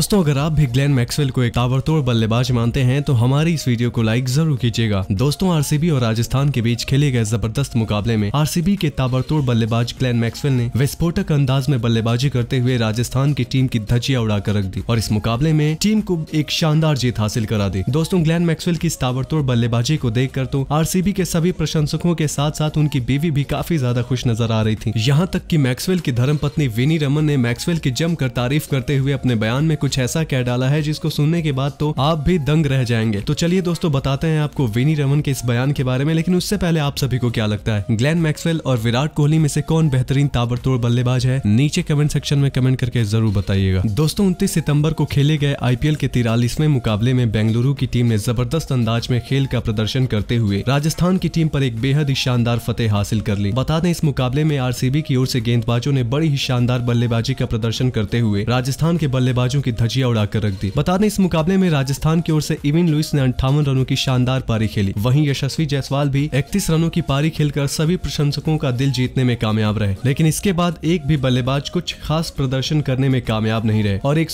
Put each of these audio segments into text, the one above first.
दोस्तों अगर आप भी ग्लेन मैक्सवेल को एक ताबड़तोड़ बल्लेबाज मानते हैं तो हमारी इस वीडियो को लाइक जरूर कीजिएगा दोस्तों आरसीबी और राजस्थान के बीच खेले गए जबरदस्त मुकाबले में आरसीबी के ताबड़तोड़ बल्लेबाज ग्लेन मैक्सवेल ने विस्फोटक अंदाज में बल्लेबाजी करते हुए राजस्थान की टीम की धजिया उड़ाकर रख दी और इस मुकाबले में टीम को एक शानदार जीत हासिल करा दी दोस्तों ग्लैन मैक्सवेल की ताबड़तोड़ बल्लेबाजी को देख तो आर के सभी प्रशंसकों के साथ साथ उनकी बीवी भी काफी ज्यादा खुश नजर आ रही थी यहाँ तक की मैक्सवेल की धर्म पत्नी विनी रमन ने मैक्सवेल की जमकर तारीफ करते हुए अपने बयान में कुछ कुछ ऐसा कह डाला है जिसको सुनने के बाद तो आप भी दंग रह जाएंगे तो चलिए दोस्तों बताते हैं आपको विनी रमन के इस बयान के बारे में लेकिन उससे पहले आप सभी को क्या लगता है ग्लैन मैक्सवेल और विराट कोहली में से कौन बेहतरीन ताबड़तोड़ बल्लेबाज है नीचे कमेंट सेक्शन में कमेंट करके जरूर बताइएगा दोस्तों उन्तीस सितम्बर को खेले गए आई के तिरालीसवें मुकाबले में बेंगलुरु की टीम ने जबरदस्त अंदाज में खेल का प्रदर्शन करते हुए राजस्थान की टीम पर एक बेहद ही शानदार फतेह हासिल कर ली बता दें इस मुकाबले में आरसीबी की ओर से गेंदबाजों ने बड़ी ही शानदार बल्लेबाजी का प्रदर्शन करते हुए राजस्थान के बल्लेबाजों की धजिया उड़ाकर रख दी बता दें इस मुकाबले में राजस्थान की ओर से इविन लुइस ने अंठावन रनों की शानदार पारी खेली वहीं यशस्वी जायसवाल भी इकतीस रनों की पारी खेलकर सभी प्रशंसकों का दिल जीतने में कामयाब रहे लेकिन इसके बाद एक भी बल्लेबाज कुछ खास प्रदर्शन करने में कामयाब नहीं रहे और एक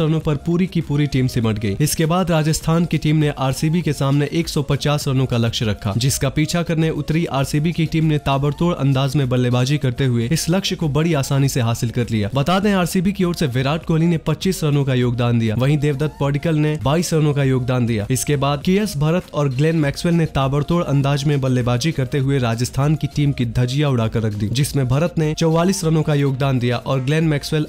रनों पर पूरी की पूरी टीम सिमट गई इसके बाद राजस्थान की टीम ने आर के सामने एक रनों का लक्ष्य रखा जिसका पीछा करने उतरी आर की टीम ने ताबड़तोड़ अंदाज में बल्लेबाजी करते हुए इस लक्ष्य को बड़ी आसानी से हासिल कर लिया बता दें आर की ओर से विराट कोहली ने पच्चीस रनों का योगदान दिया वहीं देवदत्त पॉडिकल ने बाईस रनों का योगदान दिया इसके बाद के एस भरत और ग्लेन मैक्सवेल ने ताबड़तोड़ अंदाज में बल्लेबाजी करते हुए राजस्थान की टीम की धजिया उड़ाकर रख दी जिसमे भरत ने चौवालीस रनों का योगदान दिया और ग्लेन मैक्सवेल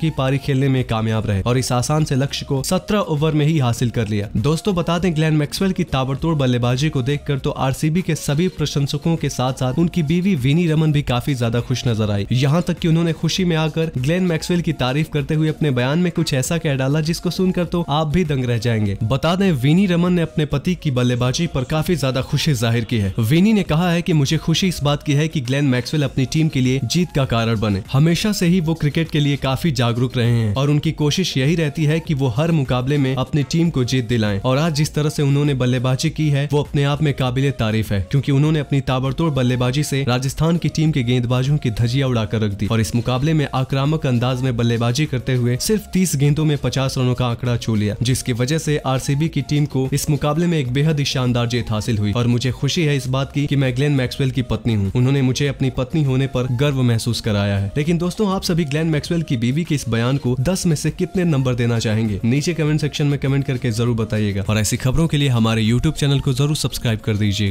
की पारी खेलने में कामयाब रहे और इस आसान से लक्ष्य को सत्रह ओवर में ही हासिल कर लिया दोस्तों बता दें ग्लेन मैक्सवेल की ताबड़तोड़ बल्लेबाजी को देख तो आर के सभी प्रशंसकों के साथ साथ उनकी बीवी विनी रमन भी काफी ज्यादा खुश नजर आई यहाँ तक की उन्होंने खुशी में आकर ग्लेन मैक्सवेल की तारीफ करते हुए अपने बयान में कुछ ऐसा कह डाला जिसको सुनकर तो आप भी दंग रह जाएंगे बता दें विनी रमन ने अपने पति की बल्लेबाजी पर काफी ज्यादा खुशी जाहिर की है विनी ने कहा है की मुझे खुशी इस बात की है की ग्लेन मैक्सवेल अपनी टीम के लिए जीत का कारण बने हमेशा से ही वो क्रिकेट के लिए काफी जागरूक रहे हैं और उनकी कोशिश यही रहती है की वो हर मुकाबले में अपनी टीम को जीत दिलाए और आज जिस तरह से उन्होंने बल्लेबाजी की है वो अपने आप में काबिल तारीफ है क्यूँकी उन्होंने अपनी ताबड़तोड़ बल्लेबाजी ऐसी राजस्थान की टीम के गेंदबाजों की धजिया उड़ाकर रख दी और इस मुकाबले में आक्रामक अंदाज में बल्लेबाजी करते हुए सिर्फ तीस गेंद गेंदों में पचास रनों का आंकड़ा छू लिया जिसकी वजह से आर की टीम को इस मुकाबले में एक बेहद ही शानदार जीत हासिल हुई और मुझे खुशी है इस बात की कि मैं ग्लेन मैक्सवेल की पत्नी हूँ उन्होंने मुझे अपनी पत्नी होने पर गर्व महसूस कराया है लेकिन दोस्तों आप सभी ग्लेन मैक्सवेल की बीवी के इस बयान को दस में से कितने नंबर देना चाहेंगे नीचे कमेंट सेक्शन में कमेंट करके जरूर बताइएगा और ऐसी खबरों के लिए हमारे यूट्यूब चैनल को जरूर सब्सक्राइब कर दीजिएगा